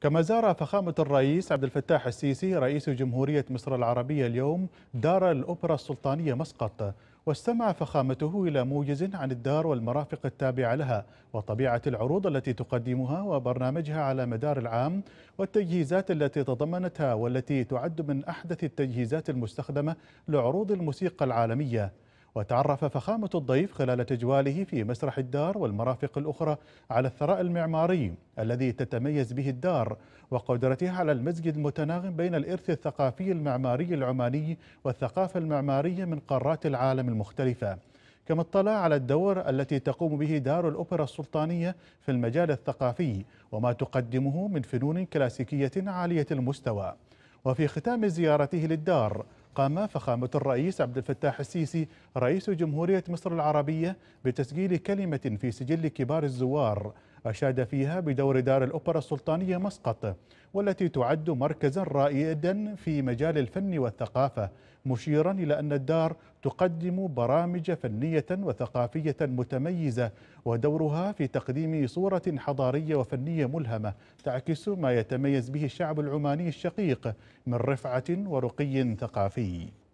كما زار فخامة الرئيس عبد الفتاح السيسي رئيس جمهورية مصر العربية اليوم دار الأوبرا السلطانية مسقط واستمع فخامته إلى موجز عن الدار والمرافق التابعة لها وطبيعة العروض التي تقدمها وبرنامجها على مدار العام والتجهيزات التي تضمنتها والتي تعد من أحدث التجهيزات المستخدمة لعروض الموسيقى العالمية وتعرف فخامة الضيف خلال تجواله في مسرح الدار والمرافق الأخرى على الثراء المعماري الذي تتميز به الدار وقدرتها على المزج المتناغم بين الإرث الثقافي المعماري العماني والثقافة المعمارية من قارات العالم المختلفة كما اطلع على الدور التي تقوم به دار الأوبرا السلطانية في المجال الثقافي وما تقدمه من فنون كلاسيكية عالية المستوى وفي ختام زيارته للدار قام فخامة الرئيس عبد الفتاح السيسي رئيس جمهورية مصر العربية بتسجيل كلمة في سجل كبار الزوار أشاد فيها بدور دار الأوبرا السلطانية مسقط والتي تعد مركزا رائدا في مجال الفن والثقافة مشيرا إلى أن الدار تقدم برامج فنية وثقافية متميزة ودورها في تقديم صورة حضارية وفنية ملهمة تعكس ما يتميز به الشعب العماني الشقيق من رفعة ورقي ثقافي